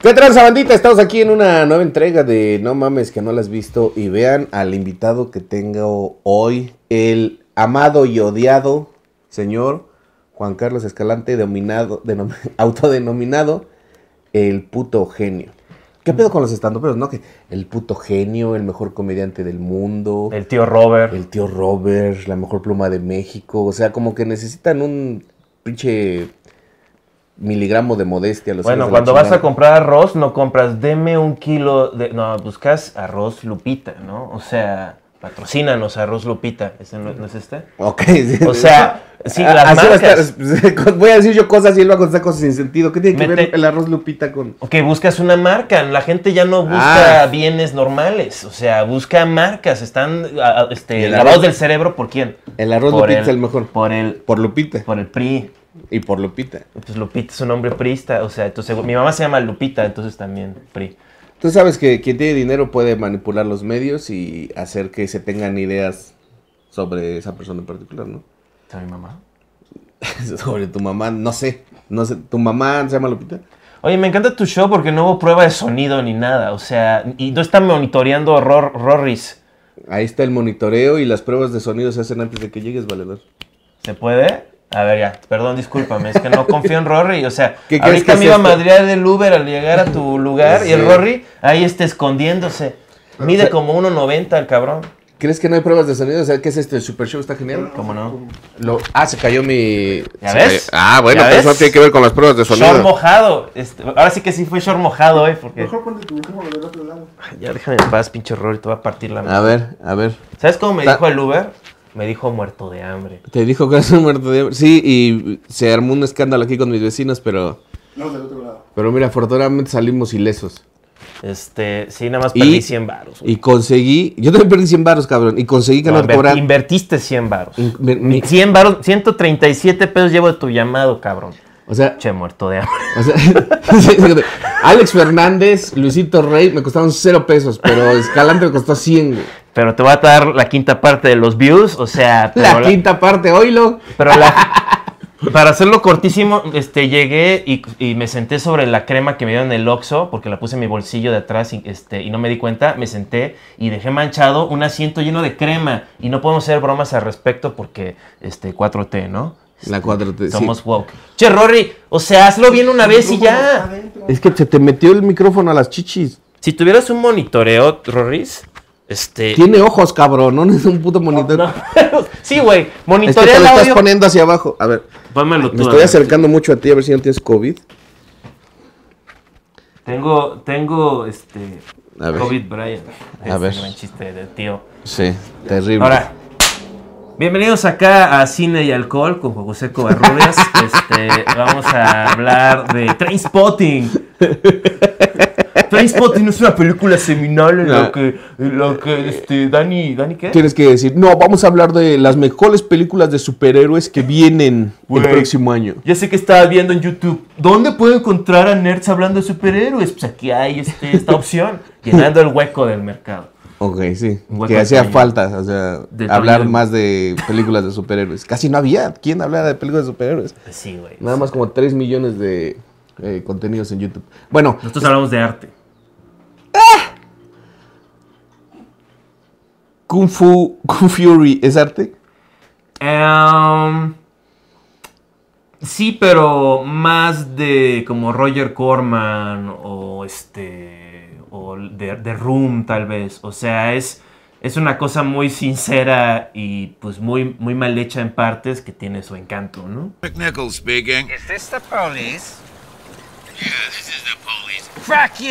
¿Qué tranza bandita? Estamos aquí en una nueva entrega de No mames que no la has visto y vean al invitado que tengo hoy, el amado y odiado señor Juan Carlos Escalante, autodenominado el puto genio. ¿Qué mm. pedo con los estandoperos, no? Que el puto genio, el mejor comediante del mundo. El tío Robert. El tío Robert, la mejor pluma de México. O sea, como que necesitan un pinche miligramo de modestia. Los bueno, cuando vas a comprar arroz, no compras, deme un kilo de... No, buscas arroz lupita, ¿no? O sea patrocínanos arroz Lupita. no, es este? Ok. Sí, o sea, sí, las marcas. Pues, voy a decir yo cosas y él va a contestar cosas sin sentido. ¿Qué tiene que ver el arroz Lupita con...? Ok, buscas una marca. La gente ya no busca ah. bienes normales. O sea, busca marcas. Están este, lavados del cerebro, ¿por quién? El arroz Lupita el, es el mejor. Por el... Por Lupita. Por el PRI. Y por Lupita. Pues Lupita es un hombre priista. O sea, entonces mi mamá se llama Lupita, entonces también PRI. Tú sabes que quien tiene dinero puede manipular los medios y hacer que se tengan ideas sobre esa persona en particular, ¿no? ¿Sobre mi mamá? sobre tu mamá, no sé. No sé, ¿tu mamá se llama Lupita? Oye, me encanta tu show porque no hubo prueba de sonido ni nada. O sea, y no están monitoreando ror Rorris. Ahí está el monitoreo y las pruebas de sonido se hacen antes de que llegues, valedor. ¿Se puede? A ver, ya, perdón, discúlpame, es que no confío en Rory. O sea, ¿Qué ahorita me iba a madrear el Uber al llegar a tu lugar y el Rory ahí está escondiéndose. Mide como 1.90 el cabrón. ¿Crees que no hay pruebas de sonido? O sea, ¿qué es este? Super Show está genial? ¿Cómo no? ah, se cayó mi. ¿Ya ves? Ah, bueno, pero eso tiene que ver con las pruebas de sonido. Short mojado. Este, ahora sí que sí fue short mojado, hoy. Eh, porque... Mejor ponte tu micrófono del otro lado. ya déjame en paz, pinche Rory, te va a partir la mano. A ver, a ver. ¿Sabes cómo me dijo el Uber? Me dijo muerto de hambre. Te dijo que es muerto de hambre. Sí, y se armó un escándalo aquí con mis vecinos, pero. No, del otro lado. Pero mira, afortunadamente salimos ilesos. Este, sí, nada más perdí 100 varos. Y conseguí, yo también perdí 100 varos, cabrón, y conseguí que no, Invertiste 100 varos. 100 varos, 137 pesos llevo de tu llamado, cabrón. O sea, che, muerto de hambre. O sea, Alex Fernández, Luisito Rey, me costaron 0 pesos, pero Escalante me costó 100, güey pero te va a dar la quinta parte de los views, o sea... La, quinta parte, oílo. Pero para hacerlo cortísimo, este, llegué y, me senté sobre la crema que me dieron en el Oxxo, porque la puse en mi bolsillo de atrás y, este, y no me di cuenta, me senté y dejé manchado un asiento lleno de crema. Y no podemos hacer bromas al respecto porque este, 4T, ¿no? La 4T. Este, somos sí. woke. Che, Rory, o sea, hazlo bien una vez y ya. Es que se te metió el micrófono a las chichis. Si tuvieras un monitoreo, Rorris, este, Tiene ojos, cabrón, no es un puto monitor. sí, güey, monitorea la que te estás poniendo hacia abajo. A ver, me estoy acercando mucho a ti a ver si no tienes COVID. Tengo, tengo, este, COVID Brian. A es ver. un chiste de tío. Sí, terrible. Ahora, bienvenidos acá a Cine y Alcohol con José Covarrubias. este, vamos a hablar de Trainspotting. Trainspotting es una película seminal en ah. que, que este, Dani, Dani, ¿qué? Tienes que decir, no, vamos a hablar de las mejores películas de superhéroes que vienen el próximo año. Ya sé que estaba viendo en YouTube, ¿dónde puedo encontrar a nerds hablando de superhéroes? Pues aquí hay este, esta opción, llenando el hueco del mercado. Ok, sí. Que hacía falta, o sea, hablar más de películas de superhéroes. Casi no había quien hablara de películas de superhéroes. Sí, güey. Nada más como 3 millones de eh, contenidos en YouTube. Bueno. Nosotros hablamos de arte. Ah. Kung Fu Kung Fury es arte. Em, sí, pero más de como Roger Corman o este o de, de Room tal vez. O sea, es es una cosa muy sincera y pues muy, muy mal hecha en partes que tiene su encanto, ¿no? Crack you!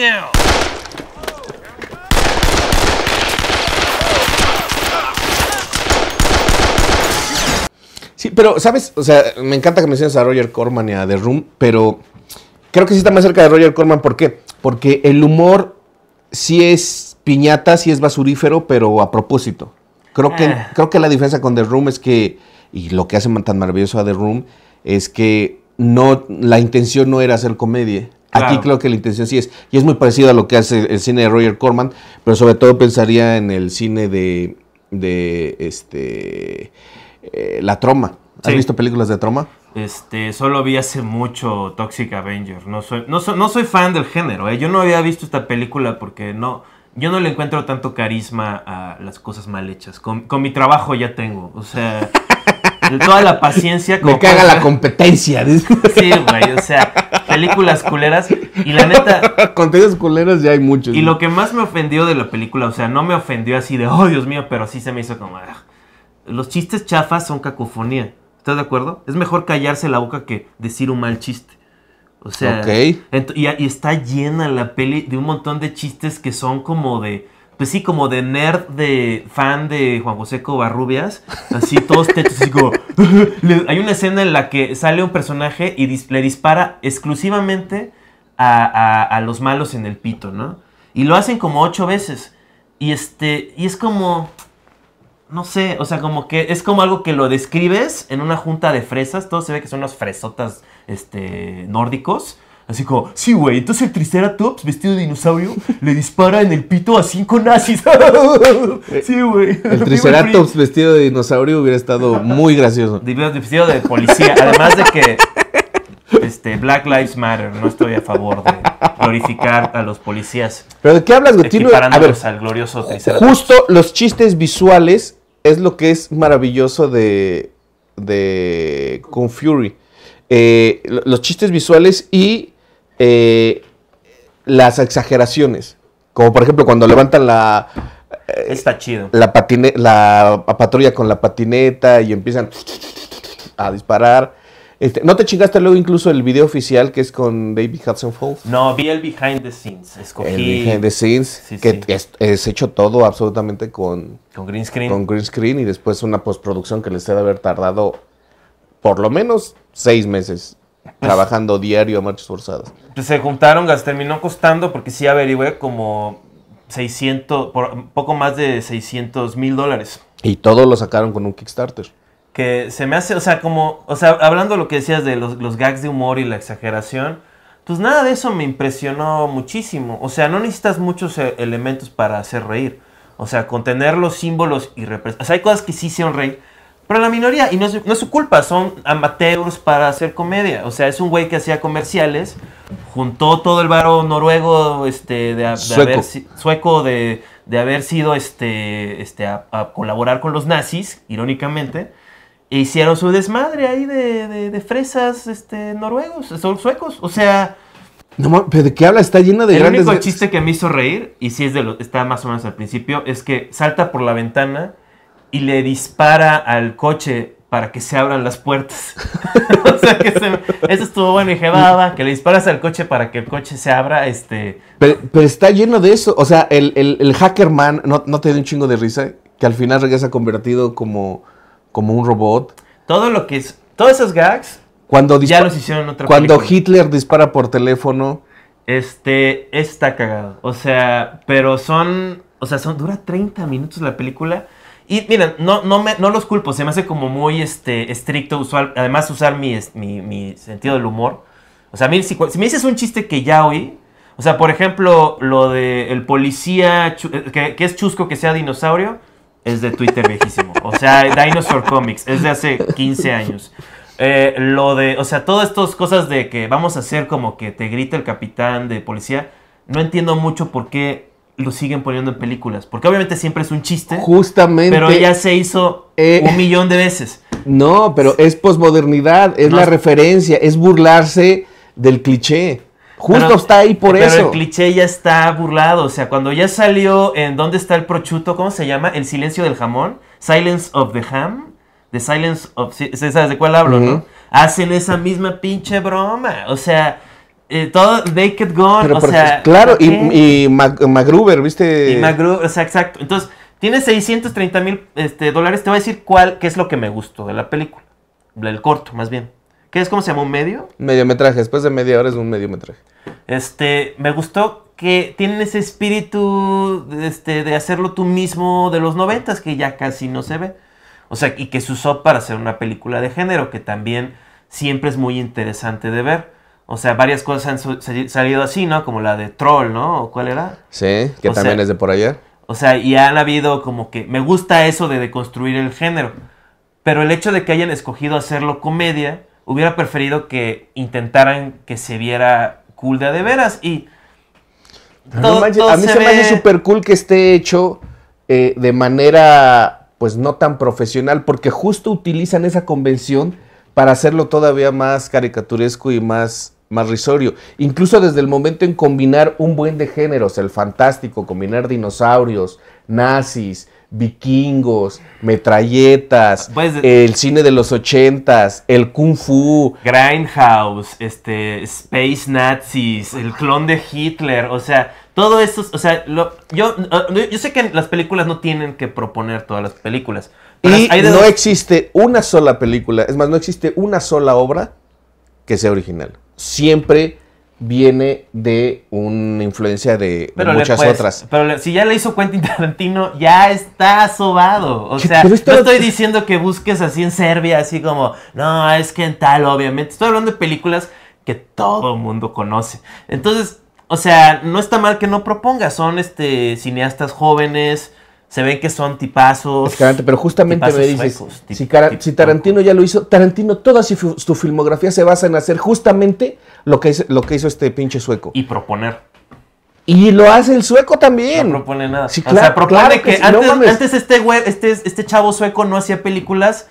Sí, pero, ¿sabes? O sea, me encanta que menciones a Roger Corman y a The Room, pero creo que sí está más cerca de Roger Corman. ¿Por qué? Porque el humor sí es piñata, sí es basurífero, pero a propósito. Creo que, eh. creo que la diferencia con The Room es que, y lo que hace tan maravilloso a The Room, es que no, la intención no era hacer comedia. Aquí creo que la intención sí es, y es muy parecido a lo que hace el cine de Roger Corman, pero sobre todo pensaría en el cine de, este, eh, La Troma. ¿Has visto películas de Troma? Este, solo vi hace mucho Toxic Avenger. No soy, fan del género, ¿eh? Yo no había visto esta película porque no, yo no le encuentro tanto carisma a las cosas mal hechas. con mi trabajo ya tengo, o sea... de toda la paciencia. Como Me caga la competencia. Sí, güey, o sea, películas culeras. Y la neta. Contenidos culeras ya hay muchos. Y lo que más me ofendió de la película, o sea, no me ofendió así de, oh Dios mío, pero sí se me hizo como. Ah". Los chistes chafas son cacofonía. ¿Estás de acuerdo? Es mejor callarse la boca que decir un mal chiste. O sea, Ok. y está llena la peli de un montón de chistes que son como de pues sí, como de nerd, de fan de Juan José Covarrubias, así todos techos, así Hay una escena en la que sale un personaje y le dispara exclusivamente a, los malos en el pito, ¿no? Y lo hacen como ocho veces. Y, este, y es como... No sé, o sea, como que es como algo que lo describes en una junta de fresas. Todo se ve que son unas fresotas este, nórdicos Así como, sí, güey. Entonces el Triceratops, vestido de dinosaurio, le dispara en el pito a cinco nazis. sí, güey. El Triceratops vestido de dinosaurio hubiera estado muy gracioso. Vestido de policía. Además de que este, Black Lives Matter. No estoy a favor de glorificar a los policías. ¿Pero de qué hablas, Gutiérrez? A al glorioso Triceratops. Justo los chistes visuales es lo que es maravilloso de, de Kung Fury. Eh, los chistes visuales y eh, las exageraciones. Como por ejemplo cuando levantan la... Eh, la, patrulla con la patineta y empiezan a disparar. Este, ¿No te chingaste luego incluso el video oficial que es con David Hudson Falls? No, vi el behind the scenes. Escogí. El behind the scenes, que Es, hecho todo absolutamente con. green screen. Con green screen y después una postproducción que les debe haber tardado por lo menos seis meses trabajando diario a marchas forzadas. Pues se juntaron, terminó costando, porque sí averigüé, como 600, poco más de 600 mil dólares. Y todo lo sacaron con un Kickstarter. Que se me hace, o sea, como, o sea, hablando de lo que decías de los, los gags de humor y la exageración, pues nada de eso me impresionó muchísimo. O sea, no necesitas muchos eh, elementos para hacer reír. O sea, contener los símbolos y representar. O sea, hay cosas que sí hicieron reír pero la minoría, y no es, no es su culpa, son amateurs para hacer comedia. O sea, es un güey que hacía comerciales, juntó todo el baro noruego, este, de, sueco. Haber, sueco de, de, haber sido, este, este, a, colaborar con los nazis, irónicamente, e hicieron su desmadre ahí de, de, fresas, este, noruegos, son suecos. O sea, no, pero ¿de qué habla? Está llena de El único chiste que me hizo reír, y sí es de lo, está más o menos al principio, es que salta por la ventana y le dispara al coche para que se abran las puertas. o sea, que se, eso estuvo bueno. Y dije, va, va, que le disparas al coche para que el coche se abra. este... Pero, está lleno de eso. O sea, el, el, el hackerman, ¿no, ¿no te dio un chingo de risa? Que al final regresa convertido como, como un robot. Todo lo que es... Todos esos gags cuando ya los hicieron otra Cuando Hitler dispara por teléfono. Este, está cagado. O sea, pero son... O sea, son, dura 30 minutos la película y miren, no, no, me, no los culpo, se me hace como muy este, estricto, usual, además usar mi, mi, sentido del humor. O sea, si, me dices un chiste que ya oí, o sea, por ejemplo, lo de el policía eh, que, es chusco que sea dinosaurio, es de Twitter viejísimo. O sea, Dinosaur Comics, es de hace 15 años. Eh, lo de, o sea, todas estas cosas de que vamos a hacer como que te grita el capitán de policía, no entiendo mucho por qué lo siguen poniendo en películas. Porque obviamente siempre es un chiste. Justamente. Pero ya se hizo eh, un millón de veces. No, pero es posmodernidad, es la referencia, es burlarse del cliché. Justo está ahí por eso. Pero el cliché ya está burlado. O sea, cuando ya salió en ¿Dónde está el prochuto? ¿Cómo se llama? El silencio del jamón. Silence of the ham. The Silence of... ¿Sabes de cuál hablo, no? Hacen esa misma pinche broma. O sea, eh, todo Naked Gun, o sea... Claro, y, y ¿viste? Y MacGruber, o sea, exacto. Entonces, tiene 630 mil este, dólares, te voy a decir cuál, qué es lo que me gustó de la película. El corto, más bien. ¿Qué es? ¿Cómo se llama? ¿Un medio? Mediometraje. Después de media hora es un mediometraje. Este, me gustó que tienen ese espíritu este, de hacerlo tú mismo de los noventas, que ya casi no se ve. O sea, y que se usó para hacer una película de género, que también siempre es muy interesante de ver. O sea, varias cosas han salido así, ¿no? Como la de Troll, ¿no? ¿Cuál era? Sí, que también es de por allá. O sea, y han habido como que... Me gusta eso de deconstruir el género. Pero el hecho de que hayan escogido hacerlo comedia, hubiera preferido que intentaran que se viera cool de, a de veras. Y... a mí se, me hace súper cool que esté hecho eh, de manera, pues no tan profesional, porque justo utilizan esa convención para hacerlo todavía más caricaturesco y más más risorio. Incluso desde el momento en combinar un buen de géneros, el fantástico, combinar dinosaurios, nazis, vikingos, metralletas, ah, pues, el cine de los ochentas, el kung fu, Grindhouse, este, Space Nazis, el clon de Hitler, o sea, todo eso, o sea, yo, yo sé que las películas no tienen que proponer todas las películas. y no existe una sola película, es más, no existe una sola obra que sea original siempre viene de una influencia de, muchas otras. Pero si ya le hizo cuenta Tarantino, ya está sobado. O sea, no estoy diciendo que busques así en Serbia, así como, no, es que en tal, obviamente. Estoy hablando de películas que todo el mundo conoce. Entonces, o sea, no está mal que no proponga. Son este cineastas jóvenes, se ven que son tipazos. pero justamente me dices, si, Tarantino ya lo hizo, Tarantino, toda su, filmografía se basa en hacer justamente lo que, lo que hizo este pinche sueco. Y proponer. Y lo hace el sueco también. No propone nada. o sea, propone que, antes, antes, este, güey, este, este chavo sueco no hacía películas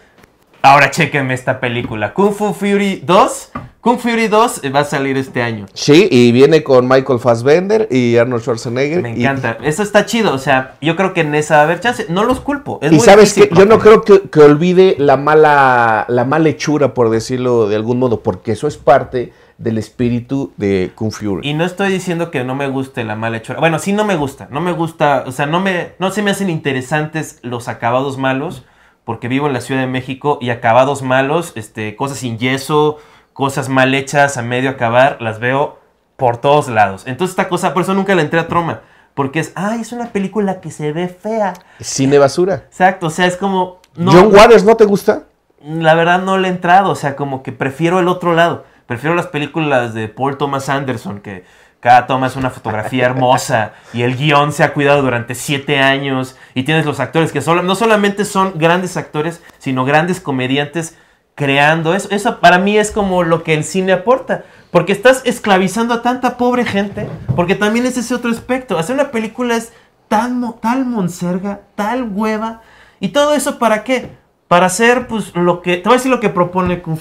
Ahora chequenme esta película. Kung Fu Fury 2. Kung Fury 2 eh, va a salir este año. Sí, y viene con Michael Fassbender y Arnold Schwarzenegger. Me encanta. Eso está chido. O sea, yo creo que en esa va a haber chance. No los culpo. y sabes que yo no creo que, que, olvide la mala, la mala hechura, por decirlo de algún modo, porque eso es parte del espíritu de Kung Fury. Y no estoy diciendo que no me guste la mala hechura. Bueno, sí no me gusta. No me gusta. O sea, no me. No se me hacen interesantes los acabados malos porque vivo en la Ciudad de México y acabados malos, este, cosas sin yeso, cosas mal hechas a medio acabar, las veo por todos lados. Entonces esta cosa, por eso nunca le entré a Troma, porque es, ay, es una película que se ve fea. Cine basura. Exacto, o sea, es como... John Waters, ¿no te gusta? La verdad no le he entrado, o sea, como que prefiero el otro lado. Prefiero las películas de Paul Thomas Anderson, que cada toma es una fotografía hermosa y el guión se ha cuidado durante siete años y tienes los actores que solo, no solamente son grandes actores, sino grandes comediantes creando eso. Eso para mí es como lo que el cine aporta, porque estás esclavizando a tanta pobre gente, porque también es ese otro aspecto. Hacer una película es tan, tal monserga, tal hueva, y todo eso para qué? Para hacer pues lo que, te voy a decir lo que propone Kung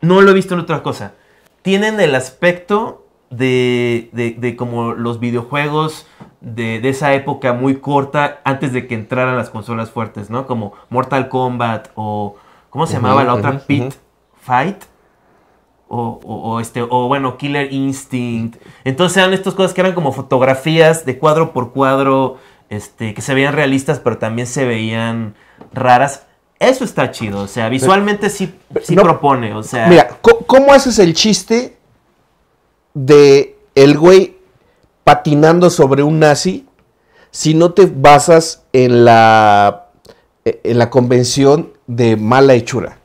No lo he visto en otra cosa. Tienen el aspecto de, de, como los videojuegos de, esa época muy corta antes de que entraran las consolas fuertes, ¿no? Como Mortal Kombat o... ¿Cómo se llamaba la otra? Pit Fight. O, este, o bueno, Killer Instinct. Entonces eran estas cosas que eran como fotografías de cuadro por cuadro, este, que se veían realistas, pero también se veían raras. Eso está chido, o sea, visualmente sí, sí propone, o sea... Mira, ¿cómo haces el chiste de el güey patinando sobre un nazi si no te basas en la eh, en la convención de mala hechura.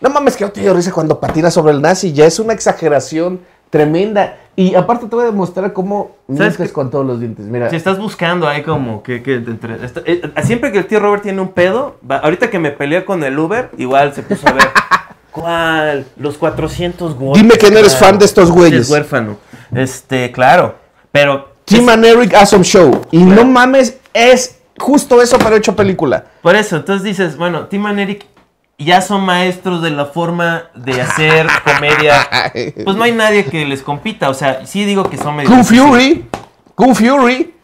No mames, que yo te risa cuando patina sobre el nazi, ya es una exageración tremenda. Y aparte te voy a demostrar cómo mientes con todos los dientes. Mira. Si estás buscando ahí como que, eh, siempre que el tío Robert tiene un pedo, ahorita que me peleé con el Uber, igual se puso a ver. ¿Cuál? Los 400 güeyes? Dime que no eres fan de estos güeyes. huérfano. Este, claro. Pero. Tim and Eric Awesome Show. Y no mames, es justo eso para hecho película. Por eso, entonces dices, bueno, Tim and Eric ya son maestros de la forma de hacer comedia. Pues no hay nadie que les compita. O sea, sí digo que son medio. Kung Fury. Fury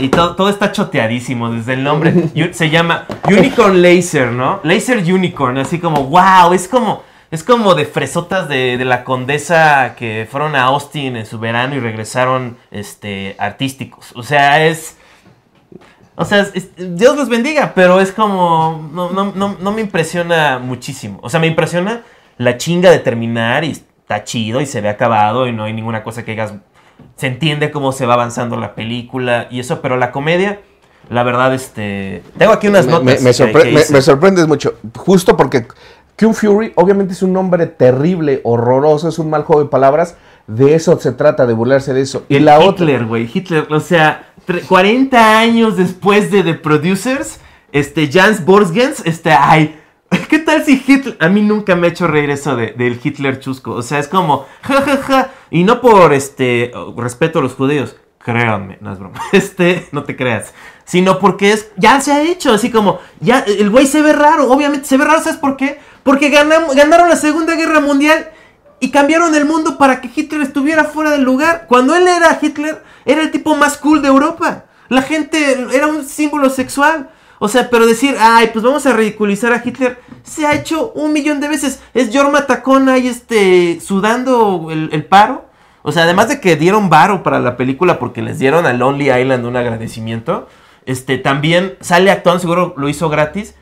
y todo, está choteadísimo desde el nombre. Se llama Unicorn Laser, ¿no? Laser Unicorn, así como, wow, es como, es como de fresotas de, la condesa que fueron a Austin en su verano y regresaron este, artísticos. O sea, es... O sea, Dios los bendiga, pero es como, no, no me impresiona muchísimo. O sea, me impresiona la chinga de terminar y está chido y se ve acabado y no hay ninguna cosa que digas, se entiende cómo se va avanzando la película y eso, pero la comedia, la verdad, este... Tengo aquí unas notas. Me, sorprendes mucho, justo porque Q Fury obviamente es un nombre terrible, horroroso, es un mal juego de palabras, de eso se trata, de burlarse de eso. Y, la Hitler, güey, Hitler, o sea, 40 años después de The Producers, este, Jans Borsgens, este, ay ¿Qué tal si Hitler.? A mí nunca me ha hecho reír eso de, del Hitler chusco. O sea, es como, ja Ja, ja. Y no por este respeto a los judíos. Créanme, no es broma. Este, no te creas. Sino porque es. Ya se ha hecho. Así como, ya, el güey se ve raro. Obviamente, se ve raro, ¿sabes por qué? Porque ganaron la Segunda Guerra Mundial y cambiaron el mundo para que Hitler estuviera fuera del lugar. Cuando él era Hitler, era el tipo más cool de Europa. La gente era un símbolo sexual. O sea, pero decir, ay, pues vamos a ridiculizar a Hitler, se ha hecho un millón de veces. Es Jorma Tacón ahí este, sudando el, paro. O sea, además de que dieron varo para la película porque les dieron a Lonely Island un agradecimiento, este, también sale actuando, seguro lo hizo gratis.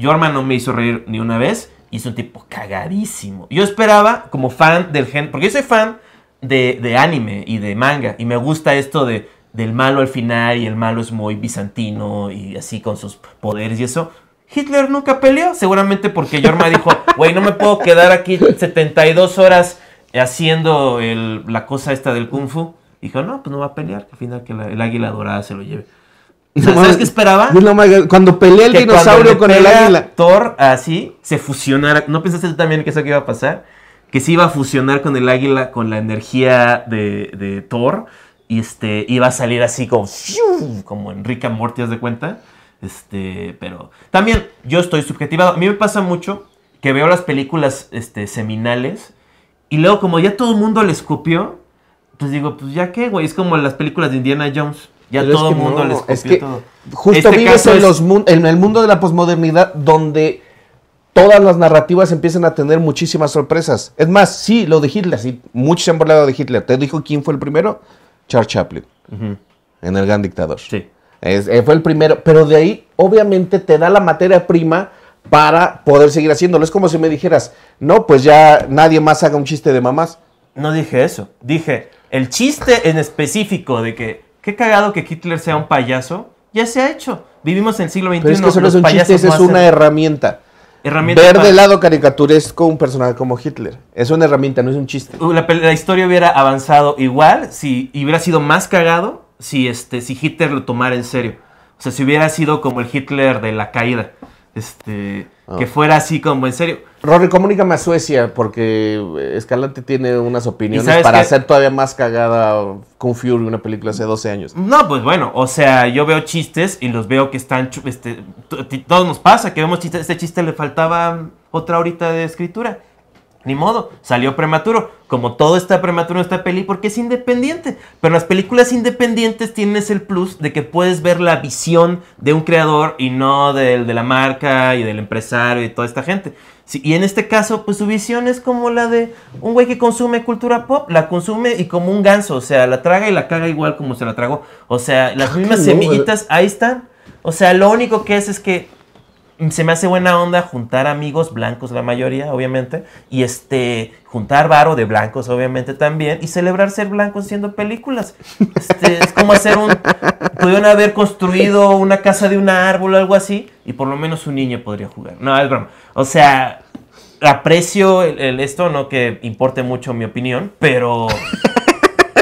Jorma no me hizo reír ni una vez. Hizo un tipo cagadísimo. Yo esperaba, como fan del gen, porque yo soy fan de, de anime y de manga, y me gusta esto de del malo al final y el malo es muy bizantino y así con sus poderes y eso. Hitler nunca peleó, seguramente porque Jorma dijo, güey, no me puedo quedar aquí 72 horas haciendo la cosa esta del kung fu. Dijo, no, pues no va a pelear, al final que el águila dorada se lo lleve. ¿Sabes qué esperaba? Cuando peleó el dinosaurio con el águila. Thor así se fusionara. ¿No pensaste tú también que eso que iba a pasar? Que se iba a fusionar con el águila, con la energía de Thor y este, iba a salir así como, como Enrique Morty, ¿haz de cuenta? Este, pero también yo estoy subjetivado. A mí me pasa mucho que veo las películas este, seminales y luego como ya todo el mundo le escupió, pues digo, pues ya qué, güey, es como las películas de Indiana Jones. Ya todo el mundo le escupió Justo este vives en, los en el mundo de la posmodernidad donde todas las narrativas empiezan a tener muchísimas sorpresas. Es más, sí, lo de Hitler, sí, muchos se han burlado de Hitler. ¿Te dijo quién fue el primero? Charles Chaplin en El Gran Dictador. Sí. Eh, fue el primero, pero de ahí obviamente te da la materia prima para poder seguir haciéndolo. Es como si me dijeras, no, pues ya nadie más haga un chiste de mamás. No dije eso, dije el chiste en específico de que qué cagado que Hitler sea un payaso, ya se ha hecho. Vivimos en el siglo XXI. Pero es que es un chiste, es una herramienta. Ver de lado caricaturesco un personaje como Hitler. Es una herramienta, no es un chiste. Uh, la, historia hubiera avanzado igual si y hubiera sido más cagado si, este, si Hitler lo tomara en serio. O sea, si hubiera sido como el Hitler de la caída. Este. Ah. Que fuera así como en serio. Rory, comunícame a Suecia porque eh, Escalante tiene unas opiniones para hacer todavía más cagada con Fury, una película hace 12 años. No, pues bueno, o sea, yo veo chistes y los veo que están. Este, todos nos pasa que vemos chistes. Este chiste le faltaba otra horita de escritura. Ni modo, salió prematuro. Como todo está prematuro en esta peli porque es independiente. Pero las películas independientes tienes el plus de que puedes ver la visión de un creador y no del de la marca y del empresario y toda esta gente. y en este caso, pues su visión es como la de un güey que consume cultura pop, la consume y como un ganso, o sea, la traga y la caga igual como se la tragó. O sea, las ah, mismas semillitas, ahí están. O sea, lo único que es es que se me hace buena onda juntar amigos blancos, la mayoría, obviamente, y este, juntar varo de blancos, obviamente, también, y celebrar ser blancos haciendo películas. Este, es como hacer un. Pudieron haber construido una casa de un árbol o algo así, y por lo menos un niño podría jugar. No, es broma. O sea, aprecio esto, no que importe mucho mi opinión, pero.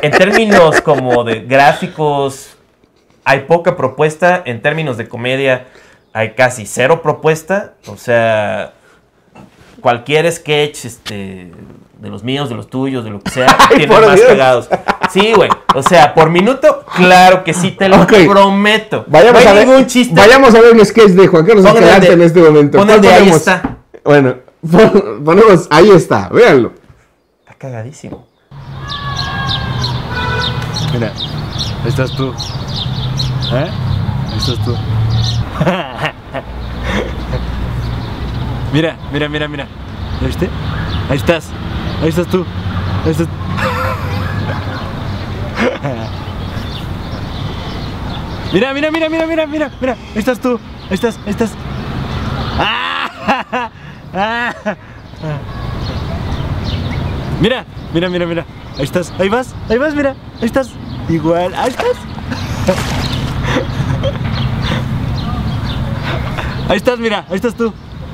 En términos como de gráficos, hay poca propuesta. En términos de comedia, hay casi cero propuesta, o sea, cualquier sketch, este, de los míos, de los tuyos, de lo que sea, tiene más pegados cagados. Sí, güey. O sea, por minuto, claro que sí, te lo prometo. Vayamos a ver, chiste. a ver un sketch de Juan Carlos en este momento. Pon ahí está. Bueno, ponemos ahí está, véanlo. Está cagadísimo. Mira, ahí estás tú. ¿Eh? Ahí estás tú. mira, mira, mira, mira. ¿Lo viste? Ahí estás. Ahí estás tú. Ahí estás. mira, mira, mira, mira, mira, mira, mira. Ahí estás tú. Ahí estás, ahí estás. Mira, mira, mira, mira. Ahí estás. Ahí vas. Ahí vas, mira. Ahí estás. Igual. Ahí estás. Ahí estás, mira, ahí estás tú.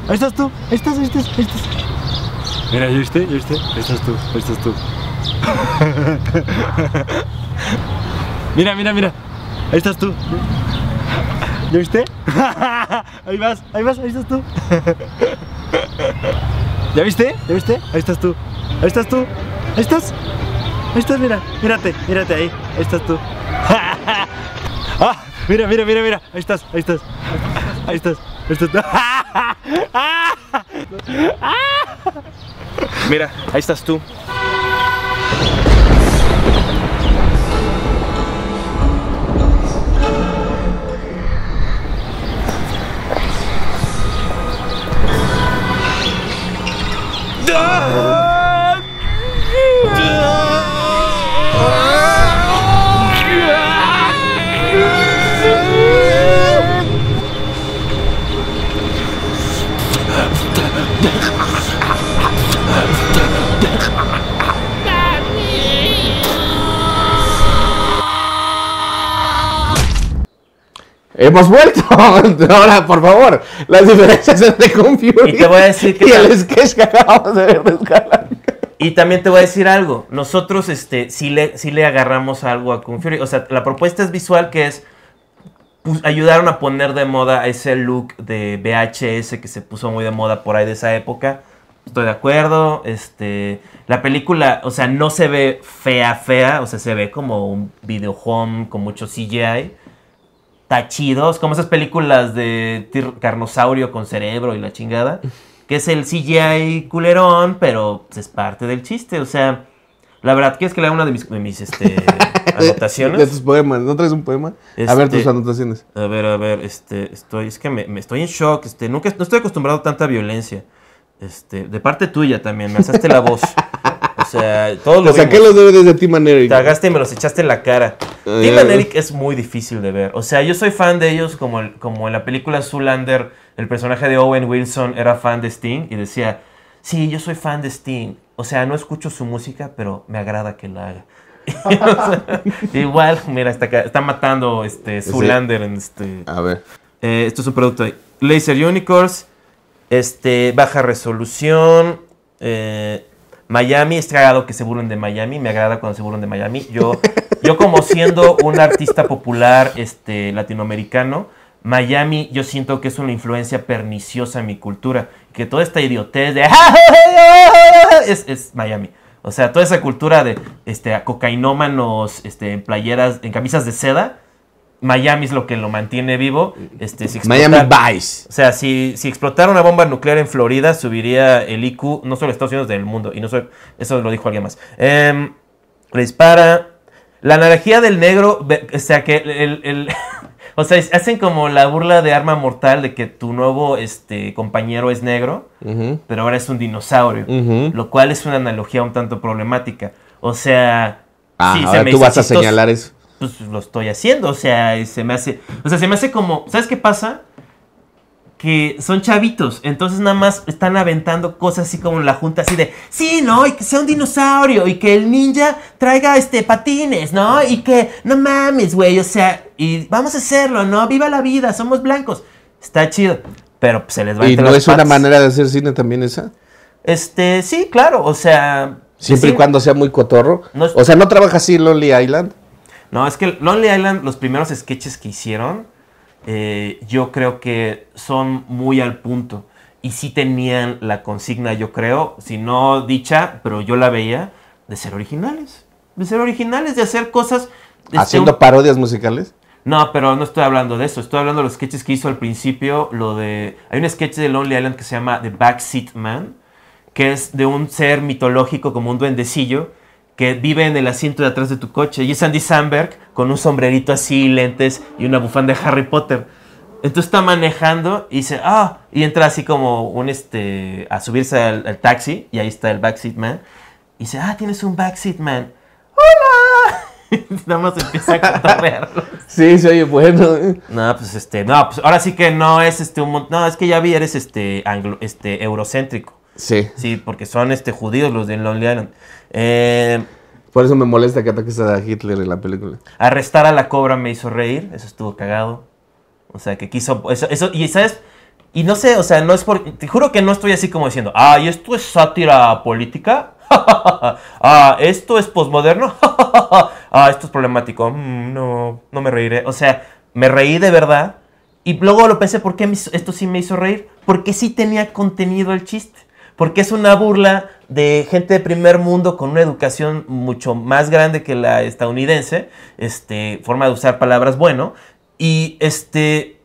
Ahí estás tú, ahí estás, ahí estás, ahí estás. Mira, ¿yo viste? yo viste? Ahí estás tú, ahí estás tú. mira, mira, mira. Ahí estás tú. ¿Ya viste? ahí vas, ahí vas, ahí estás tú. ¿Ya viste? ¿Ya viste? Ahí estás tú. Ahí estás tú. Ahí estás. Ahí estás, mira. Mírate, mírate ahí. Ahí estás tú. ah, mira, mira, mira, mira. Ahí estás, ahí estás. Ahí estás. Mira, ahí estás tú. Ah. Hemos vuelto. Ahora, por favor, las diferencias entre Kung y, te voy a decir que y el que de ver Y también te voy a decir algo. Nosotros, este, sí le, le agarramos algo a Confury. O sea, la propuesta es visual que es ayudaron a poner de moda ese look de VHS que se puso muy de moda por ahí de esa época. Estoy de acuerdo. Este, la película, o sea, no se ve fea, fea. O sea, se ve como un video home con mucho CGI. Tachidos, como esas películas de carnosaurio con cerebro y la chingada. Que es el CGI culerón, pero pues, es parte del chiste. O sea, la verdad, ¿quieres que lea una de mis, de este, anotaciones? De tus poemas, ¿no traes un poema? a ver tus este, anotaciones. A ver, a ver, este, estoy, es que me, estoy en shock, este, nunca, no estoy acostumbrado a tanta violencia. Este, de parte tuya también, me alzaste la voz. O sea, todos los. saqué los DVDs de Tim and Eric. y me los echaste en la cara. Tim and es muy difícil de ver. O sea, yo soy fan de ellos, como, como en la película Zoolander, el personaje de Owen Wilson era fan de Sting y decía: Sí, yo soy fan de Sting. O sea, no escucho su música, pero me agrada que la haga. igual, mira, está, matando este, Zulander en este. A ver. Eh, esto es un producto de Laser Unicorns. Este, baja resolución. Eh, Miami, es cagado que se burlen de Miami, me agrada cuando se burlen de Miami. Yo, yo como siendo un artista popular este, latinoamericano, Miami yo siento que es una influencia perniciosa en mi cultura. Que toda esta idiotez de ¡Ah, es, Miami. O sea, toda esa cultura de este, cocainómanos este, en playeras, en camisas de seda. Miami es lo que lo mantiene vivo. Este, Miami Vice. O sea, si, si explotara una bomba nuclear en Florida, subiría el IQ, no solo de Estados Unidos, del mundo. Y no eso lo dijo alguien más. Em, le dispara. La analogía del negro, o sea, que el O sea, hacen como la burla de arma mortal de que tu nuevo este, compañero es negro, pero ahora es un dinosaurio. Lo cual es una analogía un tanto problemática. O sea. Ah, se me tú vas a señalar eso. Pues lo estoy haciendo. O sea, se me hace. O sea, se me hace como. ¿Sabes qué pasa? que son chavitos, entonces nada más están aventando cosas así como en la junta, así de, sí, ¿no? Y que sea un dinosaurio, y que el ninja traiga este patines, ¿no? Y que, no mames, güey, o sea, y vamos a hacerlo, ¿no? Viva la vida, somos blancos. Está chido, pero pues, se les va a ¿Y no es una manera de hacer cine también esa? Este, sí, claro, o sea... Siempre y cuando sea muy cotorro. O sea, ¿no trabaja así Lonely Island? No, es que Lonely Island, los primeros sketches que hicieron eh, yo creo que son muy al punto. Y sí tenían la consigna, yo creo, si no dicha, pero yo la veía, de ser originales. De ser originales, de hacer cosas. ¿Haciendo parodias musicales? No, pero no estoy hablando de eso. Estoy hablando de los sketches que hizo al principio. Lo de. Hay un sketch de Lonely Island que se llama The Backseat Man, que es de un ser mitológico como un duendecillo que vive en el asiento de atrás de tu coche y es Andy Samberg con un sombrerito así, lentes y una bufanda de Harry Potter. Entonces está manejando y dice, ah, y entra así como un este, a subirse al, taxi y ahí está el backseat man. Y dice, ah, tienes un backseat man. ¡Hola! Nada más empieza a correr Sí, se oye bueno. ¿eh? No, pues este, no, pues ahora sí que no es este un no, es que ya vi, eres este, este, eurocéntrico. Sí. Sí, porque son este judíos los de Long Island. Eh, por eso me molesta que ataques a Hitler en la película. Arrestar a la cobra me hizo reír, eso estuvo cagado. O sea, que quiso... Eso, y sabes, y no sé, o sea, no es por... Te juro que no estoy así como diciendo, ah, esto es sátira política? ah, ¿esto es posmoderno? ah, esto es problemático. Mm, no, no me reiré. O sea, me reí de verdad. Y luego lo pensé, ¿por qué esto sí me hizo reír? Porque sí tenía contenido el chiste porque es una burla de gente de primer mundo con una educación mucho más grande que la estadounidense, este, forma de usar palabras bueno, y, este,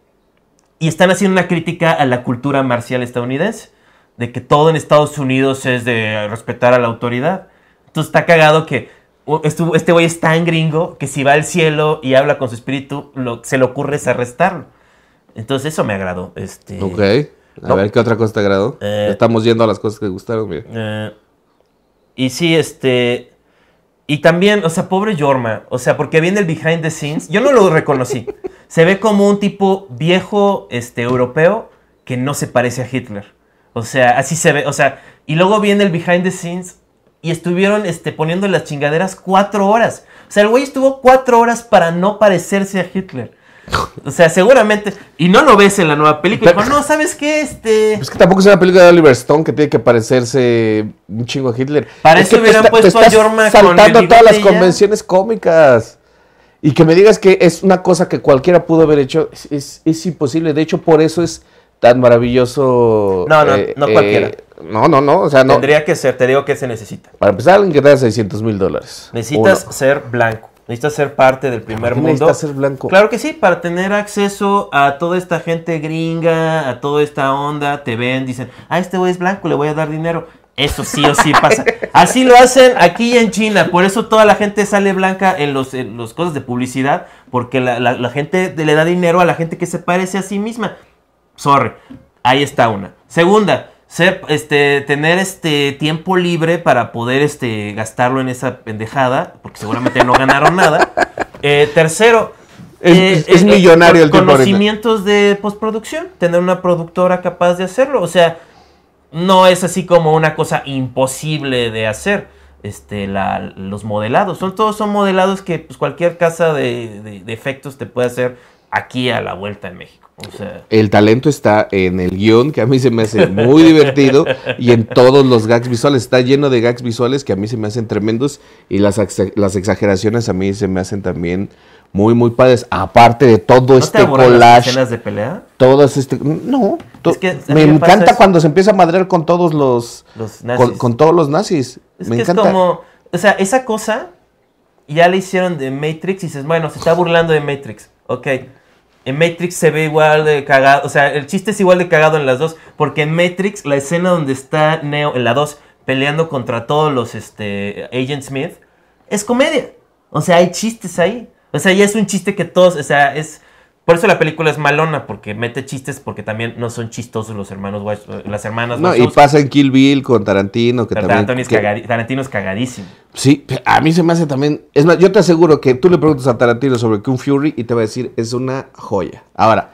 y están haciendo una crítica a la cultura marcial estadounidense, de que todo en Estados Unidos es de respetar a la autoridad. Entonces está cagado que oh, este güey es tan gringo que si va al cielo y habla con su espíritu, lo, se le ocurre es arrestarlo. Entonces eso me agradó. Este, ok. A ver qué otra cosa te agradó. Eh, Estamos yendo a las cosas que gustaron, mira. Eh, y sí, este. Y también, o sea, pobre Yorma. O sea, porque viene el behind the scenes. Yo no lo reconocí. se ve como un tipo viejo, este, europeo, que no se parece a Hitler. O sea, así se ve. O sea, y luego viene el behind the scenes y estuvieron este, poniendo las chingaderas cuatro horas. O sea, el güey estuvo cuatro horas para no parecerse a Hitler. O sea, seguramente. Y no lo ves en la nueva película. no, ¿sabes qué? Este. Es que tampoco es una película de Oliver Stone que tiene que parecerse un chingo a Hitler. Parece que hubieran a Saltando todas las convenciones cómicas. Y que me digas que es una cosa que cualquiera pudo haber hecho. Es, imposible. De hecho, por eso es tan maravilloso. No, no, eh, no cualquiera. Eh, no, no, no. O sea, no. Tendría que ser, te digo que se necesita. Para empezar, alguien que te da 600 mil dólares. Necesitas ser blanco necesitas ser parte del primer mundo. Necesitas ser blanco. Claro que sí, para tener acceso a toda esta gente gringa, a toda esta onda, te ven, dicen, ah, este güey es blanco, le voy a dar dinero. Eso sí o sí pasa. Así lo hacen aquí en China. Por eso toda la gente sale blanca en los, los cosas de publicidad. Porque la, la gente le da dinero a la gente que se parece a sí misma. Sorry. Ahí está una. Segunda, ser, este, tener este tiempo libre para poder este, gastarlo en esa pendejada, porque seguramente no ganaron nada. Eh, tercero, es, eh, eh, millonario el Conocimientos de postproducción, tener una productora capaz de hacerlo. O sea, no es así como una cosa imposible de hacer. Este, la, los modelados. Son, todos son modelados que pues, cualquier casa de efectos te puede hacer aquí a la vuelta en México. el talento está en el guión, que a mí se me hace muy divertido, y en todos los gags visuales. Está lleno de gags visuales que a mí se me hacen tremendos, y las, las exageraciones a mí se me hacen también muy, muy padres. Aparte de todo este te collage. Las escenas de pelea? este. No. me encanta cuando se empieza a madrear con todos los. nazis. Con, todos los nazis. me encanta. Es como. O sea, esa cosa ya le hicieron de Matrix y dices, bueno, se está burlando de Matrix. Ok en Matrix se ve igual de cagado. O sea, el chiste es igual de cagado en las dos. Porque en Matrix, la escena donde está Neo, en la 2, peleando contra todos los este, Agent Smith, es comedia. O sea, hay chistes ahí. O sea, ya es un chiste que todos. O sea, es por eso la película es malona, porque mete chistes, porque también no son chistosos los hermanos, eh, las hermanas. No, y pasa en Kill Bill con Tarantino, que Tarantino también. Es Tarantino es cagadísimo. Sí, a mí se me hace también. Es yo te aseguro que tú le preguntas a Tarantino sobre un Fury y te va a decir, es una joya. Ahora,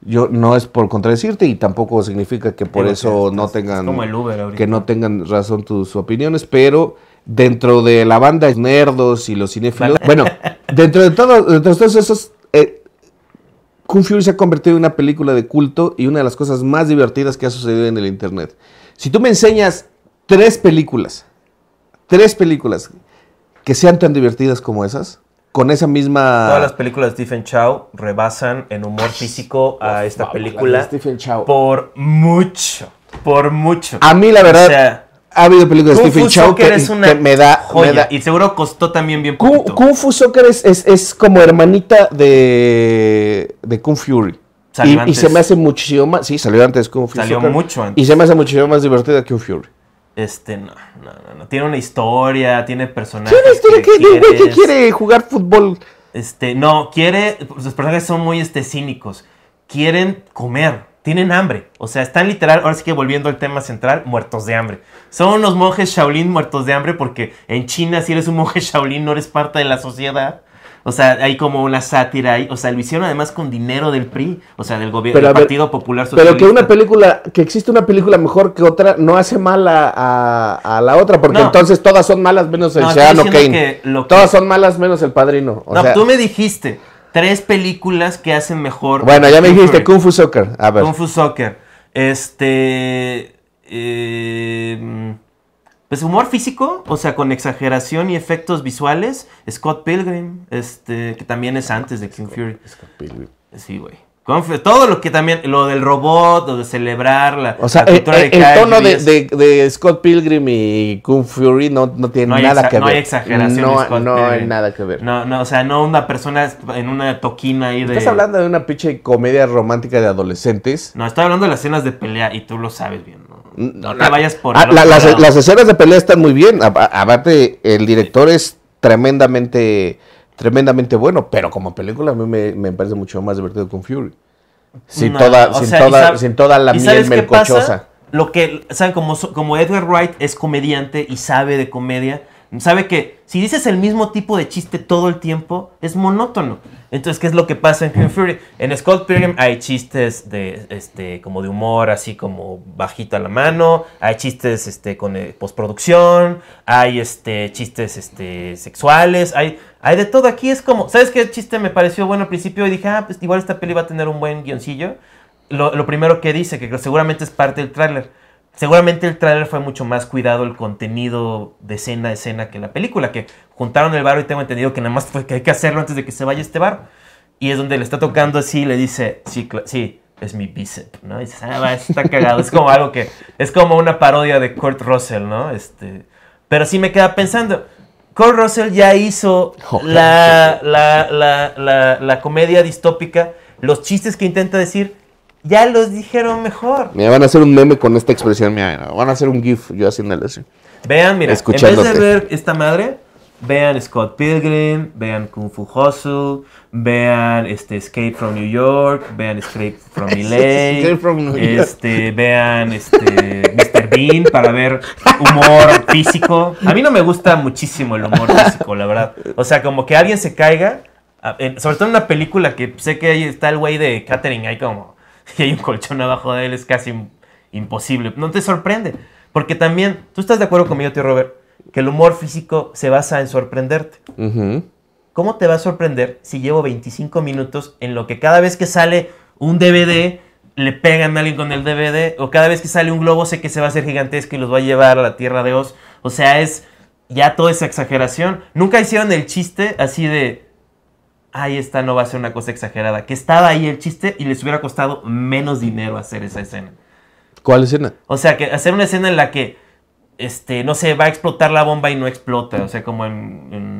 yo no es por contradecirte y tampoco significa que por eso no tengan. Es como Que no tengan razón tus opiniones, pero dentro de la banda nerdos y los cinéfilos. Bueno, dentro de todo, dentro todos esos. Eh, Kung se ha convertido en una película de culto y una de las cosas más divertidas que ha sucedido en el Internet. Si tú me enseñas tres películas, tres películas que sean tan divertidas como esas, con esa misma... Todas las películas de Stephen Chow rebasan en humor físico a esta película por mucho, por mucho. A mí la verdad ha habido películas de Kung Fu Chow que, es una me, da, joya, Y seguro costó también bien Kung, Kung Fu Soccer es, como hermanita de, de Kung Fury. Y, se me hace muchísimo más... Sí, salió antes Kung Fu Salió mucho antes. Y se me hace muchísimo más divertida que Kung Fury. Este, no, no, no, Tiene una historia, tiene personajes. Tiene historia que, quiere jugar fútbol. Este, no, quiere... Pues, los personajes son muy este, cínicos. Quieren comer tienen hambre. O sea, están literal, ahora sí que volviendo al tema central, muertos de hambre. Son unos monjes Shaolin muertos de hambre porque en China si eres un monje Shaolin no eres parte de la sociedad. O sea, hay como una sátira ahí. O sea, lo hicieron además con dinero del PRI, o sea, del gobierno del Partido Popular Socialista. Pero que una película, que existe una película mejor que otra, no hace mal a, la otra, porque entonces todas son malas menos el no, Kane. Que Todas son malas menos el padrino. no, tú me dijiste, tres películas que hacen mejor. Bueno, ya me dijiste Kung Fu Soccer. A ver. Kung Fu Soccer. Este. Em, pues humor físico, o sea, con exageración y efectos visuales. Scott Pilgrim, este, que también es antes de King Fury. Scott Pilgrim. Sí, güey. Todo lo que también, lo del robot, lo de celebrar, la, o sea, el, tono de, Scott Pilgrim y Kung Fury no, tiene nada que ver. No hay exageración. No, no hay nada que ver. No, no, o sea, no una persona en una toquina ahí de. Estás hablando de una pinche comedia romántica de adolescentes. No, estoy hablando de las escenas de pelea y tú lo sabes bien. No, mm, te vayas por. Ah, las, las, escenas de pelea están muy bien. Aparte, el director es tremendamente tremendamente bueno, pero como película a mí me, parece mucho más divertido con Fury. Sin, toda, sin, toda, sin, toda, la miel melcochosa. Lo que, ¿saben? Como, como Edgar Wright es comediante y sabe de comedia, sabe que si dices el mismo tipo de chiste todo el tiempo, es monótono. Entonces, ¿qué es lo que pasa en Hugh Fury? En Scott Pilgrim hay chistes de, este, como de humor, así como bajito a la mano, hay chistes, este, con eh, postproducción, hay, este, chistes, este, sexuales, hay, hay de todo. Aquí es como, ¿sabes qué chiste me pareció bueno al principio? Y dije, ah, pues igual esta peli va a tener un buen guioncillo. Lo, lo primero que dice, que seguramente es parte del tráiler Seguramente el tráiler fue mucho más cuidado el contenido de escena a escena que la película, que juntaron el barro y tengo entendido que nada más fue que hay que hacerlo antes de que se vaya este bar. Y es donde le está tocando así y le dice, sí, sí, es mi bíceps, ¿no? Y ah, está cagado. es como algo que, es como una parodia de Kurt Russell, ¿no? Este, pero sí me queda pensando, Kurt Russell ya hizo oh, la, la comedia distópica, los chistes que intenta decir, ya los dijeron mejor. Mira, van a hacer un meme con esta expresión. Mira, van a hacer un GIF yo haciéndole así. Vean, mira, en vez de ver esta madre, vean Scott Pilgrim, vean Kung Fu Hustle, vean este Escape from New York, vean Escape from LA, este, vean este Mr. Bean para ver humor físico. A mí no me gusta muchísimo el humor físico, la verdad. O sea, como que alguien se caiga, sobre todo en una película que sé que ahí está el güey de catering ahí como si hay un colchón abajo de él, es casi imposible. No te sorprende, porque también, tú estás de acuerdo conmigo, tío Robert, que el humor físico se basa en sorprenderte. ¿Cómo te va a sorprender si llevo 25 minutos en lo que cada vez que sale un DVD le pegan a alguien con el DVD, o cada vez que sale un globo sé que se va a hacer gigantesco y los va a llevar a la tierra de Oz? O sea, es ya toda esa exageración. Nunca hicieron el chiste así de Ahí está, no va a ser una cosa exagerada. Que estaba ahí el chiste y les hubiera costado menos dinero hacer esa escena. ¿Cuál escena? O sea, que hacer una escena en la que, este, no sé, va a explotar la bomba y no explota. O sea, como en,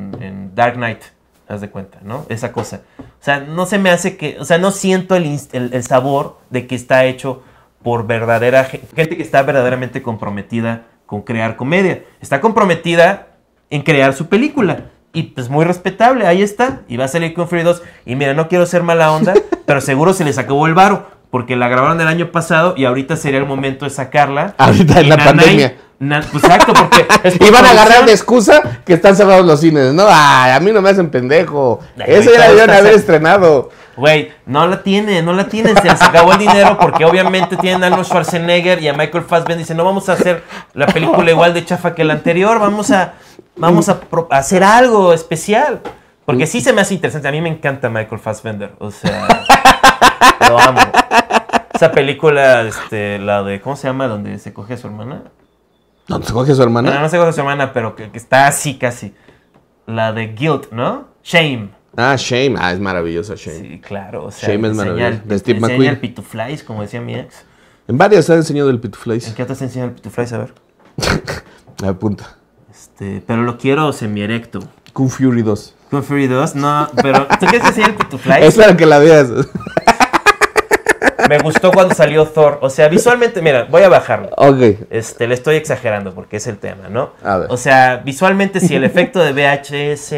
Dark Knight, haz de cuenta, ¿no? Esa cosa. O sea, no se me hace que, o sea, no siento el, sabor de que está hecho por verdadera gente que está verdaderamente comprometida con crear comedia. Está comprometida en crear su película. Y pues muy respetable, ahí está. Y va a salir con Free 2. Y mira, no quiero ser mala onda, pero seguro se les acabó el varo. Porque la grabaron el año pasado y ahorita sería el momento de sacarla. Ahorita en la pandemia. Pues, exacto, porque. y a agarrar de excusa que están cerrados los cines. No, ay, a mí no me hacen pendejo. Eso ya la debieron haber estrenado. Güey, no la tiene, no la tiene, se les acabó el dinero porque obviamente tienen a Arnold Schwarzenegger y a Michael Fassbender. y Dicen, no vamos a hacer la película igual de chafa que la anterior, vamos a, vamos a hacer algo especial. Porque sí se me hace interesante, a mí me encanta Michael Fassbender, o sea, lo amo. Esa película, este, la de, ¿cómo se llama? Donde se coge a su hermana. ¿Donde se coge a su hermana? No, no se coge a su hermana, pero que está así casi. La de Guilt, ¿no? Shame. Ah, Shame. Ah, es maravillosa Shame. Sí, claro. Shame es maravillosa. De Steve McQueen. el Pituflies, como decía mi ex. En varias ha enseñado el Pituflies. ¿En qué otras ha enseñado el Pituflies? A ver. Apunta. Este, pero lo quiero semi-erecto. Kung Fury 2. Kung Fury 2, no, pero ¿tú quieres enseñar el Pituflies? Es para que la veas. Me gustó cuando salió Thor. O sea, visualmente, mira, voy a bajarlo. Ok. Este, le estoy exagerando porque es el tema, ¿no? A ver. O sea, visualmente, si el efecto de VHS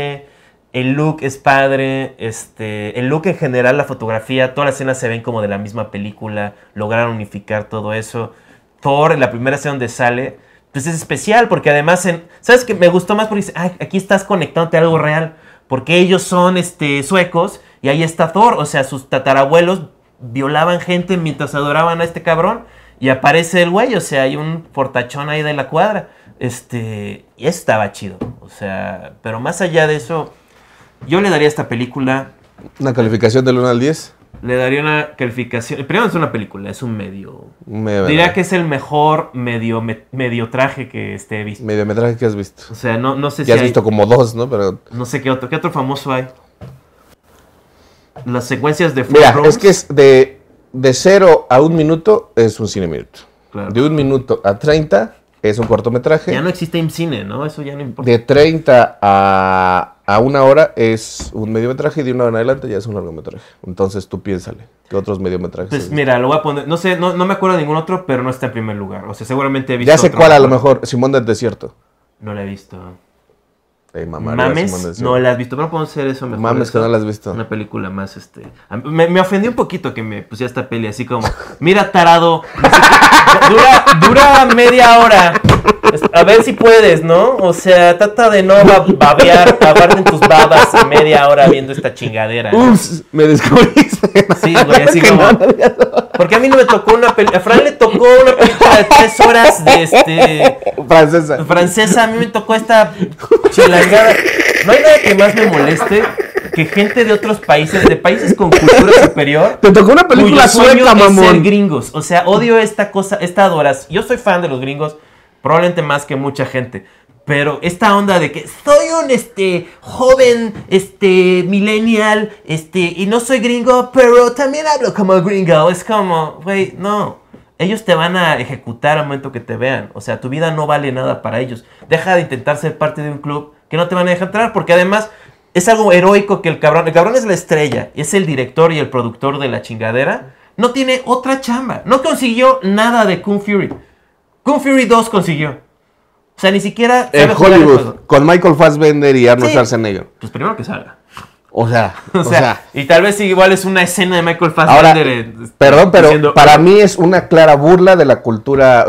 el look es padre, este, el look en general, la fotografía, todas las escenas se ven como de la misma película, lograron unificar todo eso. Thor, en la primera escena donde sale, pues es especial porque además, en, ¿sabes que Me gustó más porque dice, aquí estás conectándote a algo real, porque ellos son este, suecos y ahí está Thor, o sea, sus tatarabuelos violaban gente mientras adoraban a este cabrón y aparece el güey, o sea, hay un portachón ahí de la cuadra. Este, y estaba chido, o sea, pero más allá de eso yo le daría a esta película. ¿Una calificación del 1 al 10? Le daría una calificación. Primero es una película, es un medio. diría que es el mejor medio, traje traje que esté visto. ¿Medio Mediometraje que has visto. O sea, no, sé si. Que has visto como dos, ¿no? Pero. No sé qué otro. ¿Qué otro famoso hay? Las secuencias de. Mira, es que es de, de 0 a un minuto es un cine minuto. De un minuto a 30 es un cortometraje. Ya no existe cine ¿no? Eso ya no importa. De 30 a, una hora es un mediometraje y de una hora en adelante ya es un largometraje. Entonces tú piénsale, ¿qué otros mediometrajes? Pues mira, lo voy a poner, no sé, no, no, me acuerdo de ningún otro, pero no está en primer lugar. O sea, seguramente he visto. Ya sé cuál, a lo mejor, Simón del Desierto. No lo he visto mames, no la has visto, pero podemos hacer eso mejor. Mames que no la has visto. Una película más, este... Me, me ofendió un poquito que me pusiera esta peli así como, mira tarado, dura, media hora, a ver si puedes, ¿no? O sea, trata de no babear, aguarden en tus babas media hora viendo esta chingadera. Ups, me descubriste. Sí, güey, así como... Porque a mí no me tocó una película, a Fran le tocó una película de tres horas de este... Francesa. Francesa, a mí me tocó esta chila no hay nada que más me moleste que gente de otros países, de países con cultura superior. Te tocó una película mamón. gringos. O sea, odio esta cosa, esta adoración. Yo soy fan de los gringos, probablemente más que mucha gente. Pero esta onda de que soy un este joven, este millennial, este y no soy gringo, pero también hablo como gringo. Es como, güey, no. Ellos te van a ejecutar al momento que te vean. O sea, tu vida no vale nada para ellos. Deja de intentar ser parte de un club que no te van a dejar entrar, porque además es algo heroico que el cabrón, el cabrón es la estrella, es el director y el productor de la chingadera, no tiene otra chamba, no consiguió nada de Kung Fury. Kung Fury 2 consiguió. O sea, ni siquiera... En Hollywood, con Michael Fassbender y Arnold Schwarzenegger. Pues primero que salga. O sea, o sea, y tal vez igual es una escena de Michael Fassbender. Eh, perdón, pero para oh". mí es una clara burla de la cultura,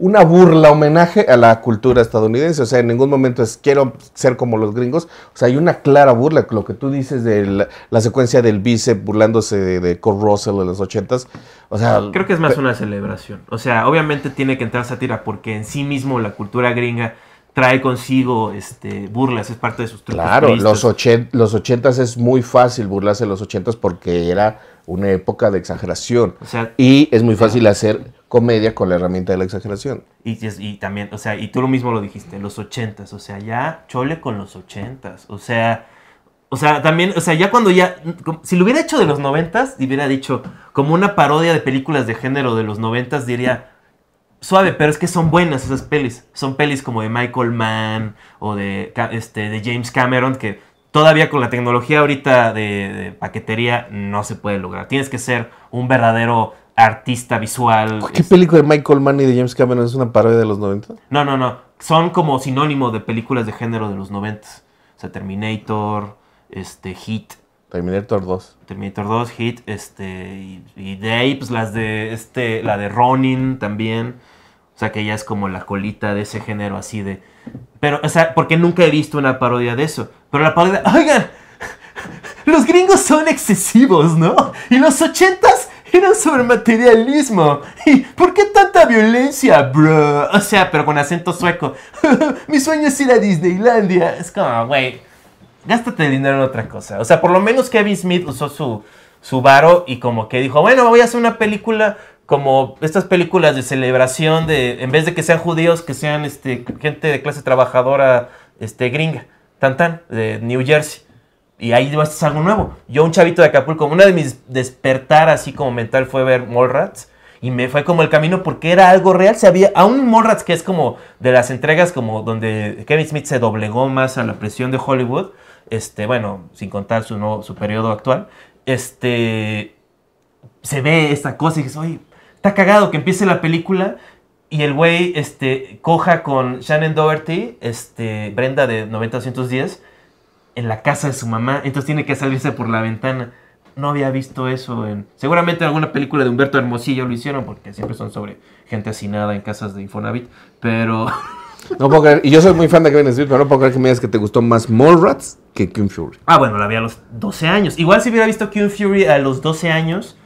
una burla homenaje a la cultura estadounidense. O sea, en ningún momento es quiero ser como los gringos. O sea, hay una clara burla, lo que tú dices de la, secuencia del bíceps burlándose de, de Russell de los ochentas. O sea, creo que es más una celebración. O sea, obviamente tiene que entrar sátira porque en sí mismo la cultura gringa trae consigo este, burlas, es parte de sus trucos. Claro, los, los ochentas es muy fácil burlarse de los ochentas porque era una época de exageración. y es muy fácil hacer comedia con la herramienta de la exageración. Y, y, también, o sea, y tú lo mismo lo dijiste, los ochentas, o sea, ya chole con los ochentas, o sea... O sea, también, o sea, ya cuando ya, si lo hubiera hecho de los noventas, y hubiera dicho como una parodia de películas de género de los noventas, diría, suave, pero es que son buenas esas pelis. Son pelis como de Michael Mann o de, este, de James Cameron que todavía con la tecnología ahorita de, paquetería no se puede lograr. Tienes que ser un verdadero artista visual. ¿Qué este, película de Michael Mann y de James Cameron es una parodia de los 90? No, no, no. Son como sinónimo de películas de género de los 90. O sea, Terminator, este, Hit. Terminator 2. Terminator 2, Hit, este, y, y de pues las de, este, la de Ronin también. O sea, que ella es como la colita de ese género así de... Pero, o sea, porque nunca he visto una parodia de eso. Pero la parodia... Oigan, los gringos son excesivos, ¿no? Y los ochentas eran sobre materialismo. ¿Y por qué tanta violencia, bro? O sea, pero con acento sueco. Mi sueño es ir a Disneylandia. Es como, güey, gástate el dinero en otra cosa. O sea, por lo menos Kevin Smith usó su, su varo y como que dijo, bueno, voy a hacer una película como estas películas de celebración de, en vez de que sean judíos, que sean este, gente de clase trabajadora este, gringa, tan tan, de New Jersey. Y ahí vas a algo nuevo. Yo, un chavito de Acapulco, una de mis despertar así como mental fue ver Mallrats. Y me fue como el camino porque era algo real. Se había, aún Mallrats, que es como de las entregas como donde Kevin Smith se doblegó más a la presión de Hollywood. Este, bueno, sin contar su, nuevo, su periodo actual. Este, se ve esta cosa y dices, oye, Está cagado que empiece la película y el güey este, coja con Shannon Doherty, este, Brenda de 90210, en la casa de su mamá. Entonces tiene que salirse por la ventana. No había visto eso en... Seguramente en alguna película de Humberto Hermosillo lo hicieron, porque siempre son sobre gente hacinada en casas de Infonavit. Pero... No puedo creer, y yo soy muy fan de Kevin Smith, pero no puedo creer que me digas que te gustó más Mallrats que King Fury. Ah, bueno, la vi a los 12 años. Igual si hubiera visto King Fury a los 12 años,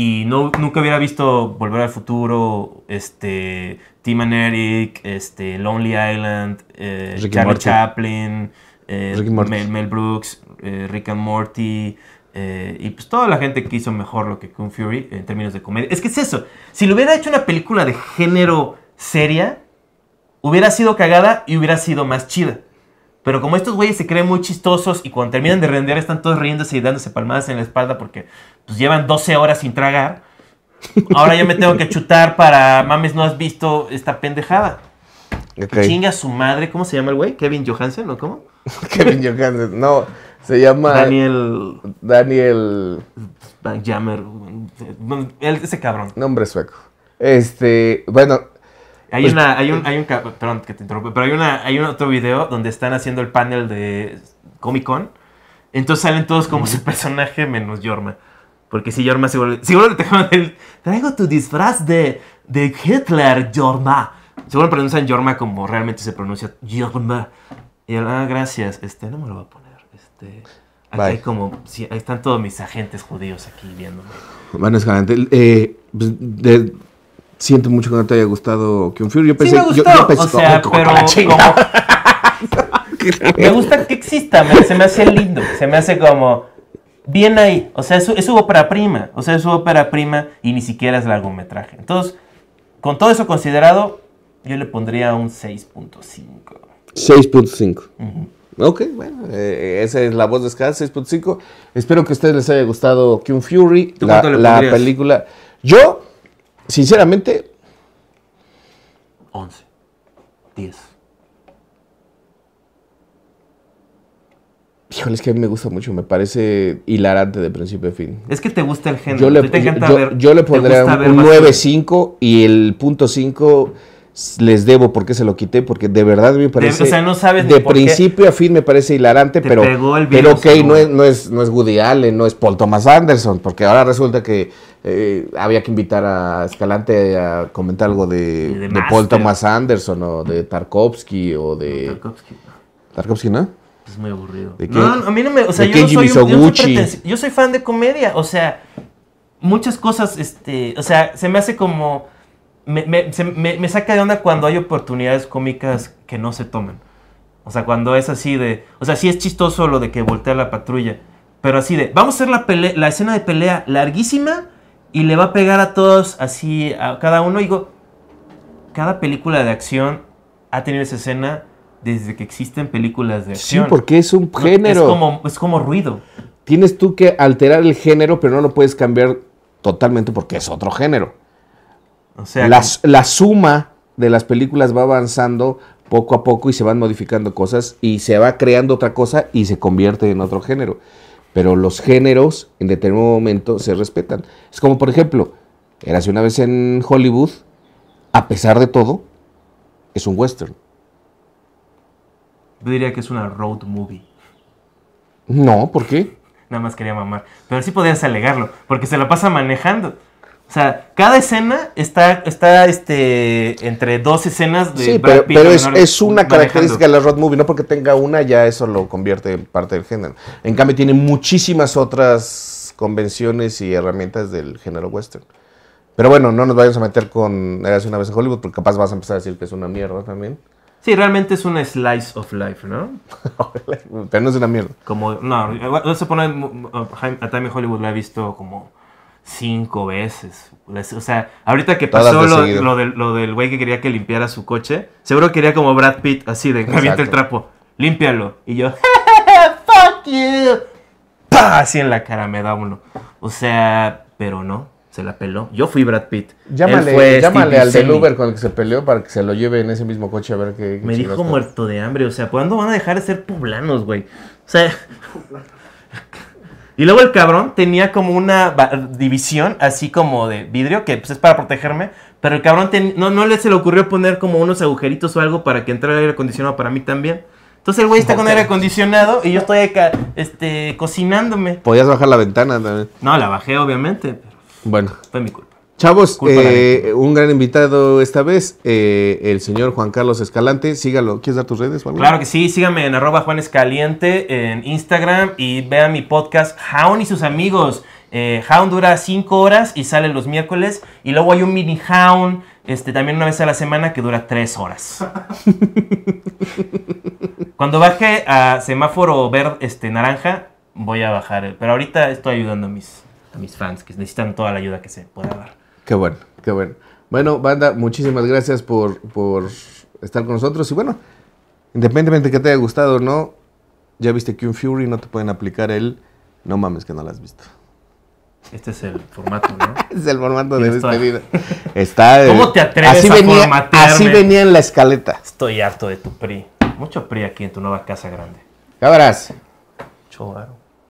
y no, nunca hubiera visto Volver al Futuro, este, Tim and Eric, este, Lonely Island, eh, Charlie Chaplin, Mel, eh, Brooks, Rick and Morty. Eh, eh, y pues toda la gente que hizo mejor lo que Kung Fury en términos de comedia. Es que es eso. Si lo hubiera hecho una película de género seria, hubiera sido cagada y hubiera sido más chida. Pero como estos güeyes se creen muy chistosos y cuando terminan de render están todos riéndose y dándose palmadas en la espalda porque pues, llevan 12 horas sin tragar, ahora ya me tengo que chutar para, mames, no has visto esta pendejada. Okay. Pues chinga su madre, ¿cómo se llama el güey? ¿Kevin Johansen o cómo? Kevin Johansen, no, se llama... Daniel... Daniel... Bankjammer. ese cabrón. Nombre sueco. Este, bueno, hay, pues una, hay un, hay un, perdón que te interrumpe, pero hay, una, hay un otro video donde están haciendo el panel de Comic Con. Entonces salen todos como su personaje menos Yorma. Porque si Yorma seguro, seguro le el, traigo tu disfraz de, de Hitler, Yorma. Seguro pronuncian Yorma como realmente se pronuncia Yorma. Y ah, gracias, este, no me lo va a poner, este... hay como, ahí están todos mis agentes judíos aquí viéndome. Bueno, es eh, pues, de, siento mucho que no te haya gustado Kung Fury. Yo pensé, sí me gustó. o sea, pero me gusta que exista, se me hace lindo, se me hace como bien ahí, o sea, es su, ópera prima, o sea, es su ópera prima y ni siquiera es largometraje. Entonces, con todo eso considerado, yo le pondría un 6.5. 6.5. Ok, bueno, eh, esa es la voz de Scar 6.5. Espero que a ustedes les haya gustado Kung Fury, la, la película. Yo Sinceramente. 11. 10. Híjole, es que a mí me gusta mucho, me parece hilarante de principio a fin. Es que te gusta el género. Yo le, pondría un, 9.5 y el punto 5 les debo porque se lo quité, porque de verdad me parece... De, no sabes de principio a fin me parece hilarante, pero, pero ok, es, no, es, no es Woody Allen, no es Paul Thomas Anderson, porque ahora resulta que eh, había que invitar a Escalante a comentar algo de, de, Paul Thomas Anderson o de Tarkovsky o de... Tarkovsky. ¿no? Es muy aburrido. ¿De no, a mí no me... O sea, yo, soy, yo soy fan de comedia. O sea, muchas cosas, este... O sea, se me hace como... Me, me, me, saca de onda cuando hay oportunidades cómicas que no se toman. O sea, cuando es así de... O sea, sí es chistoso lo de que voltea la patrulla. Pero así de... Vamos a hacer la, la escena de pelea larguísima y le va a pegar a todos así, a cada uno. Digo, cada película de acción ha tenido esa escena desde que existen películas de acción. Sí, porque es un género. Es como, es como ruido. Tienes tú que alterar el género, pero no lo puedes cambiar totalmente porque es otro género. O sea, la, la suma de las películas va avanzando poco a poco y se van modificando cosas y se va creando otra cosa y se convierte en otro género pero los géneros en determinado momento se respetan. Es como, por ejemplo, eras una vez en Hollywood, a pesar de todo, es un western. Yo diría que es una road movie. No, ¿por qué? Nada más quería mamar. Pero sí podías alegarlo, porque se lo pasa manejando. O sea, cada escena está, está este, entre dos escenas de. Sí, pero, pero es, una característica de la road movie, no porque tenga una, ya eso lo convierte en parte del género. En cambio, tiene muchísimas otras convenciones y herramientas del género western. Pero bueno, no nos vayamos a meter con Eras una vez en Hollywood, porque capaz vas a empezar a decir que es una mierda también. Sí, realmente es una slice of life, ¿no? pero no es una mierda. Como, no, se pone, a Time Hollywood lo he visto como cinco veces. O sea, ahorita que pasó lo, del, güey que quería que limpiara su coche, seguro quería como Brad Pitt, así de, me el trapo, límpialo. Y yo, fuck you. Así en la cara me da uno. O sea, pero no, se la peló. Yo fui Brad Pitt. Llámale, llámale al del Uber con el que se peleó para que se lo lleve en ese mismo coche a ver qué. qué me dijo muerto de hambre. O sea, ¿cuándo van a dejar de ser poblanos, güey? O sea. Y luego el cabrón tenía como una división así como de vidrio, que pues es para protegerme, pero el cabrón no, no le se le ocurrió poner como unos agujeritos o algo para que entrara el aire acondicionado para mí también. Entonces el güey está con aire acondicionado y yo estoy acá, este, cocinándome. Podías bajar la ventana también. No, la bajé obviamente, bueno. fue mi culpa. Chavos, eh, un gran invitado esta vez, eh, el señor Juan Carlos Escalante. Sígalo. ¿Quieres dar tus redes, Juan? Claro que sí. Síganme en arroba Juan Escaliente en Instagram y vea mi podcast Jaun y sus amigos. Eh, dura cinco horas y sale los miércoles. Y luego hay un mini Hound este, también una vez a la semana que dura tres horas. Cuando baje a semáforo verde, este, naranja, voy a bajar. Pero ahorita estoy ayudando a mis fans que necesitan toda la ayuda que se pueda dar. Qué bueno, qué bueno. Bueno, banda, muchísimas gracias por, estar con nosotros. Y bueno, independientemente que te haya gustado o no, ya viste que un Fury no te pueden aplicar el no mames que no lo has visto. Este es el formato, ¿no? es el formato de despedida. Está ¿Cómo te atreves a venía, formatearme? Así venía en la escaleta. Estoy harto de tu PRI. Mucho PRI aquí en tu nueva casa grande. Cabras. barro.